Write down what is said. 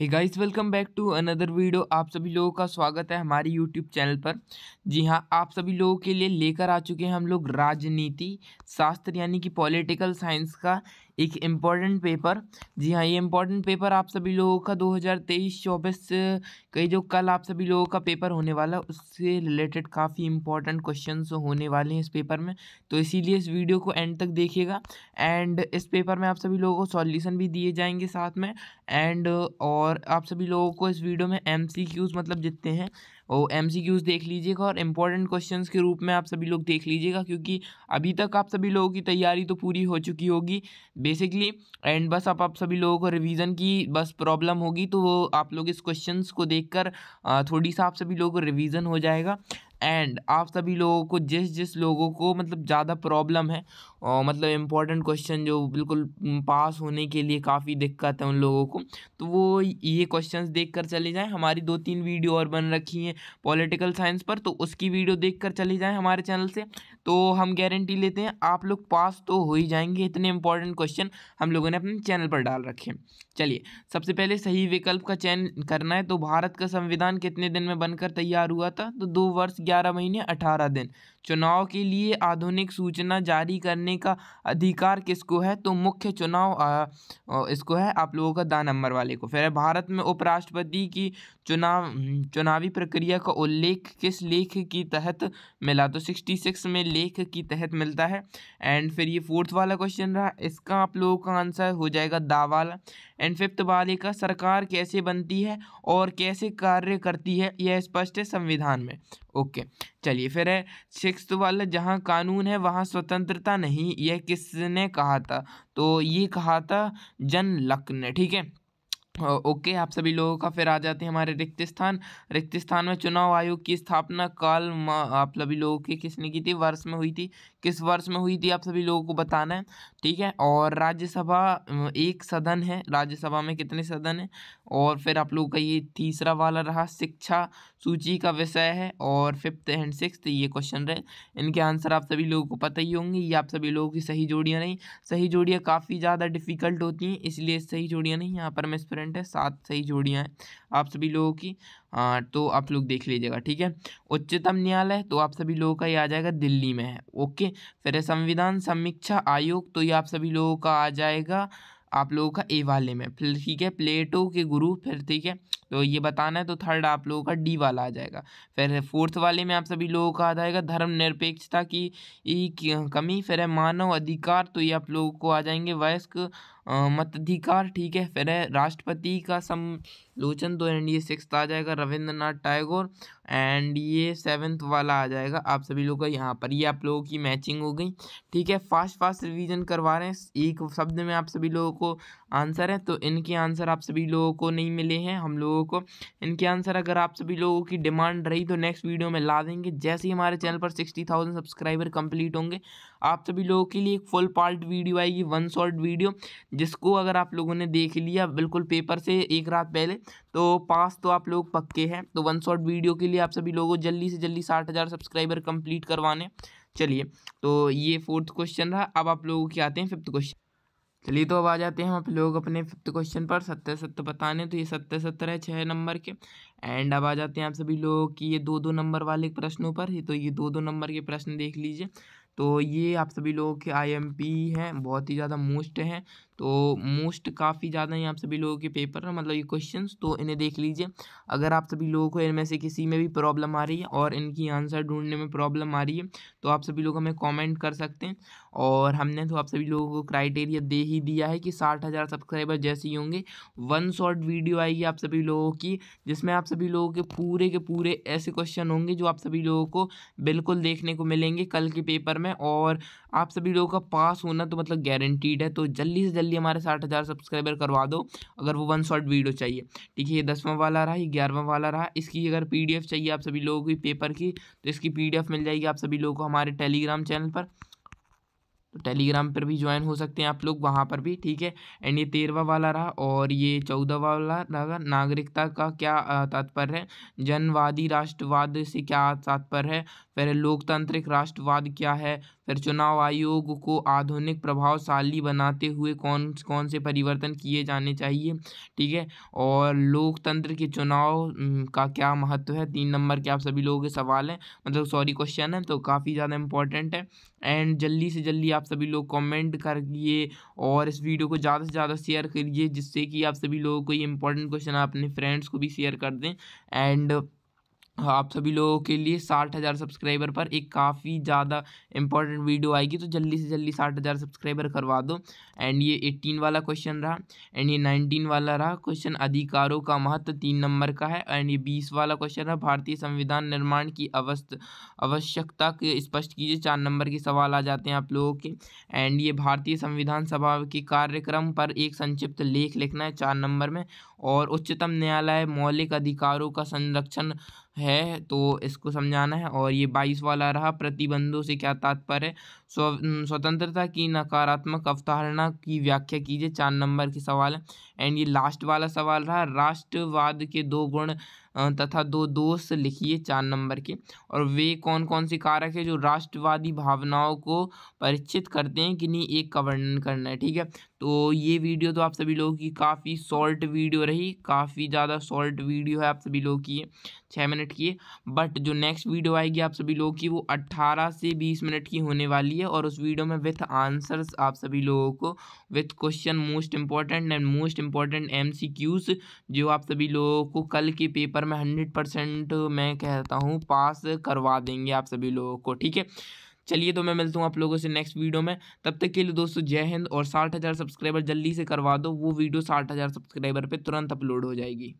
hey guys welcome back to another video आप सभी लोगों का स्वागत है हमारे यूट्यूब चैनल पर जी हाँ आप सभी लोगों के लिए लेकर आ चुके हैं हम लोग राजनीति शास्त्र यानी कि पॉलिटिकल साइंस का एक इम्पॉर्टेंट पेपर जी हाँ ये इम्पॉर्टेंट पेपर आप सभी लोगों का 2023 हज़ार कई जो कल आप सभी लोगों का पेपर होने वाला उससे रिलेटेड काफ़ी इम्पॉर्टेंट क्वेश्चन होने वाले हैं इस पेपर में तो इसीलिए इस वीडियो को एंड तक देखिएगा एंड इस पेपर में आप सभी लोगों को सॉल्यूशन भी दिए जाएंगे साथ में एंड और और आप सभी लोगों को इस वीडियो में एम मतलब जितने हैं वो एम देख लीजिएगा और इम्पोर्टेंट क्वेश्चन के रूप में आप सभी लोग देख लीजिएगा क्योंकि अभी तक आप सभी लोगों की तैयारी तो पूरी हो चुकी होगी बेसिकली एंड बस आप आप सभी लोगों को रिविज़न की बस प्रॉब्लम होगी तो वो आप लोग इस क्वेश्चन को कर थोड़ी सा आप सभी लोगों को रिविज़न हो जाएगा एंड आप सभी लोगों को जिस जिस लोगों को मतलब ज़्यादा प्रॉब्लम है और मतलब इम्पॉर्टेंट क्वेश्चन जो बिल्कुल पास होने के लिए काफ़ी दिक्कत है उन लोगों को तो वो ये क्वेश्चन देख कर चले जाएँ हमारी दो तीन वीडियो और बन रखी हैं पॉलिटिकल साइंस पर तो उसकी वीडियो देख कर चले जाएँ हमारे चैनल से तो हम गारंटी लेते हैं आप लोग पास तो हो ही जाएंगे इतने इंपॉर्टेंट क्वेश्चन हम लोगों ने अपने चैनल पर डाल रखे हैं चलिए सबसे पहले सही विकल्प का चयन करना है तो भारत का संविधान कितने दिन में बनकर तैयार हुआ था तो दो वर्ष ग्यारह महीने अठारह दिन चुनाव के लिए आधुनिक सूचना जारी करने का अधिकार किसको है तो मुख्य चुनाव इसको है आप लोगों का दा नंबर वाले को फिर भारत में उपराष्ट्रपति की चुनाव चुनावी प्रक्रिया का उल्लेख किस लेख की तहत मिला तो सिक्सटी सिक्स में लेख की तहत मिलता है एंड फिर ये फोर्थ वाला क्वेश्चन रहा इसका आप लोगों का आंसर हो जाएगा दा वाला एंड फिफ्थ वाले का सरकार कैसे बनती है और कैसे कार्य करती है यह स्पष्ट है संविधान में ओके चलिए फिर है सिक्स वाला जहाँ कानून है वहाँ स्वतंत्रता नहीं यह किसने कहा था तो ये कहा था जन लक ने ठीक है ओके आप सभी लोगों का फिर आ जाते हैं हमारे रिक्त स्थान रिक्त स्थान में चुनाव आयोग की स्थापना काल आप सभी लोगों की किसने की थी वर्ष में हुई थी किस वर्ष में हुई थी आप सभी लोगों को बताना है ठीक है और राज्यसभा एक सदन है राज्यसभा में कितने सदन है और फिर आप लोगों का ये तीसरा वाला रहा शिक्षा सूची का विषय है और फिफ्थ एंड सिक्स ये क्वेश्चन रहे इनके आंसर आप सभी लोगों को पता ही होंगे ये आप सभी लोगों की सही जोड़ियाँ नहीं सही जोड़ियाँ काफ़ी ज़्यादा डिफिकल्ट होती हैं इसलिए सही जोड़ियाँ नहीं यहाँ पर मैं इंपॉर्टेंट है सात सही जोड़ियाँ हैं आप सभी लोगों की आ, तो आप लोग देख लीजिएगा ठीक है उच्चतम न्यायालय तो आप सभी लोगों का ये आ जाएगा दिल्ली में है ओके फिर संविधान समीक्षा आयोग तो ये आप सभी लोगों का आ जाएगा आप लोगों का ए वाले में फिर ठीक है प्लेटो के गुरु फिर ठीक है तो ये बताना है तो थर्ड आप लोगों का डी वाला आ जाएगा फिर फोर्थ वाले में आप सभी लोगों का आ जाएगा धर्म निरपेक्षता की कमी फिर है मानव अधिकार तो ये आप लोगों को आ जाएंगे वयस्क मताधिकार ठीक है फिर है राष्ट्रपति का समलोचन तो एंड ये सिक्स आ जाएगा रविंद्रनाथ टैगोर एंड ये सेवन्थ वाला आ जाएगा आप सभी लोगों का यहाँ पर ये आप लोगों की मैचिंग हो गई ठीक है फास्ट फास्ट रिवीजन करवा रहे हैं एक शब्द में आप सभी लोगों को आंसर है तो इनके आंसर आप सभी लोगों को नहीं मिले हैं हम लोग लोगों को इनके आंसर अगर आप सभी लोगों की डिमांड रही तो नेक्स्ट वीडियो में ला देंगे जैसे ही हमारे चैनल पर सिक्सटी थाउजेंड सब्सक्राइबर कंप्लीट होंगे आप सभी लोगों के लिए एक फुल पार्ट वीडियो आएगी वन शॉर्ट वीडियो जिसको अगर आप लोगों ने देख लिया बिल्कुल पेपर से एक रात पहले तो पास तो आप लोग पक्के हैं तो वन शॉर्ट वीडियो के लिए आप सभी लोगों जल्दी से जल्दी साठ हज़ार सब्सक्राइबर कंप्लीट करवाने चलिए तो ये फोर्थ क्वेश्चन रहा अब आप लोगों के आते हैं फिफ्थ क्वेश्चन चलिए तो अब आ जाते हैं हम लोग अपने फिफ्थ क्वेश्चन पर सत्य सत्तर बताने तो ये सत्तर सत्तर है छः नंबर के एंड अब आ जाते हैं आप सभी लोग कि ये दो दो नंबर वाले प्रश्नों पर ही तो ये दो दो नंबर के प्रश्न देख लीजिए तो ये आप सभी लोगों के आईएमपी हैं बहुत ही ज़्यादा मोस्ट हैं तो मोस्ट काफ़ी ज़्यादा हैं आप सभी लोगों के पेपर मतलब ये क्वेश्चंस तो इन्हें देख लीजिए अगर आप सभी लोगों को इनमें से किसी में भी प्रॉब्लम आ रही है और इनकी आंसर ढूंढने में प्रॉब्लम आ रही है तो आप सभी लोग हमें कमेंट कर सकते हैं और हमने तो आप सभी लोगों को क्राइटेरिया दे ही दिया है कि साठ हज़ार सब्सक्राइबर जैसे ही होंगे वन शॉर्ट वीडियो आएगी आप सभी लोगों की जिसमें आप सभी लोगों के पूरे के पूरे ऐसे क्वेश्चन होंगे जो आप सभी लोगों को बिल्कुल देखने को मिलेंगे कल के पेपर में और आप सभी लोगों का पास होना तो मतलब गारंटीड है तो जल्दी से जल्दी हमारे साठ हज़ार सब्सक्राइबर करवा दो अगर वो वन शॉट वीडियो चाहिए ठीक है ये दसवां वाला रहा ये ग्यारहवा वाला रहा इसकी अगर पी चाहिए आप सभी लोगों की पेपर की तो इसकी पी मिल जाएगी आप सभी लोगों को हमारे टेलीग्राम चैनल पर तो टेलीग्राम पर भी ज्वाइन हो सकते हैं आप लोग वहाँ पर भी ठीक है एंड ये तेरहवा वाला रहा और ये चौदहवा वाला रहा नागरिकता का क्या तात्पर्य है जनवादी राष्ट्रवाद से क्या तात्पर्य है फिर लोकतांत्रिक राष्ट्रवाद क्या है फिर चुनाव आयोग को आधुनिक प्रभावशाली बनाते हुए कौन कौन से परिवर्तन किए जाने चाहिए ठीक है और लोकतंत्र के चुनाव का क्या महत्व है तीन नंबर के आप सभी लोगों के सवाल हैं मतलब सॉरी क्वेश्चन है तो काफ़ी ज़्यादा इंपॉर्टेंट है एंड जल्दी से जल्दी आप सभी लोग कमेंट करिए और इस वीडियो को ज़्यादा से ज़्यादा शेयर करिए जिससे कि आप सभी लोगों को ये इंपॉर्टेंट क्वेश्चन अपने फ्रेंड्स को भी शेयर कर दें एंड आप सभी लोगों के लिए साठ हज़ार सब्सक्राइबर पर एक काफ़ी ज़्यादा इंपॉर्टेंट वीडियो आएगी तो जल्दी से जल्दी साठ हज़ार सब्सक्राइबर करवा दो एंड ये एट्टीन वाला क्वेश्चन रहा एंड ये नाइनटीन वाला रहा क्वेश्चन अधिकारों का महत्व तीन नंबर का है एंड ये बीस वाला क्वेश्चन रहा भारतीय संविधान निर्माण की अवस्थ आवश्यकता स्पष्ट कीजिए चार नंबर के सवाल आ जाते हैं आप लोगों के एंड ये भारतीय संविधान सभा के कार्यक्रम पर एक संक्षिप्त लेख लिखना है चार नंबर में और उच्चतम न्यायालय मौलिक अधिकारों का संरक्षण है तो इसको समझाना है और ये बाईस वाला रहा प्रतिबंधों से क्या तात्पर्य स्व स्वतंत्रता की नकारात्मक अवधारणा की व्याख्या कीजिए चार नंबर के सवाल है एंड ये लास्ट वाला सवाल रहा राष्ट्रवाद के दो गुण तथा दो दोस्त लिखिए चार नंबर के और वे कौन कौन से कारक है जो राष्ट्रवादी भावनाओं को परिचित करते हैं कि नहीं एक का वर्णन करना है ठीक है तो ये वीडियो तो आप सभी लोगों की काफ़ी शॉर्ट वीडियो रही काफ़ी ज़्यादा शॉर्ट वीडियो है आप सभी लोगों की छः मिनट की बट जो नेक्स्ट वीडियो आएगी आप सभी लोगों की वो अट्ठारह से बीस मिनट की होने वाली है और उस वीडियो में विथ आंसर्स आप सभी लोगों को with question most important and most important um जो आप सभी लोगों को कल के पेपर में हंड्रेड परसेंट मैं कहता हूँ पास करवा देंगे आप सभी लोगों को ठीक है चलिए तो मैं मिलता हूँ आप लोगों से नेक्स्ट वीडियो में तब तक के लिए दोस्तों जय हिंद और साठ हज़ार सब्सक्राइबर जल्दी से करवा दो वो वीडियो साठ हज़ार सब्सक्राइबर पे तुरंत अपलोड हो जाएगी